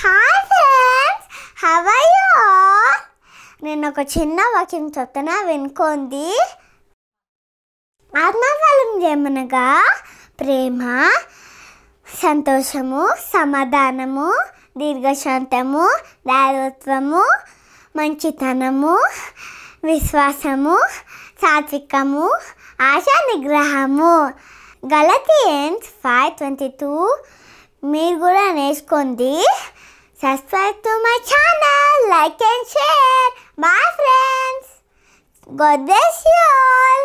Hi friends have you నేను ఒక చిన్న వాక్యం చెప్తున్నా వినుకోండి ఆత్మఫలం ఏమనగా ప్రేమ సంతోషము సమాధానము దీర్ఘశాంతము దారత్వము మంచితనము విశ్వాసము సాత్వికము ఆశా నిగ్రహము గలతీ ఎన్స్ ఫైవ్ ట్వంటీ టూ మీరు కూడా నేర్చుకుంది subscribe to my channel like and share మా friends God bless you all.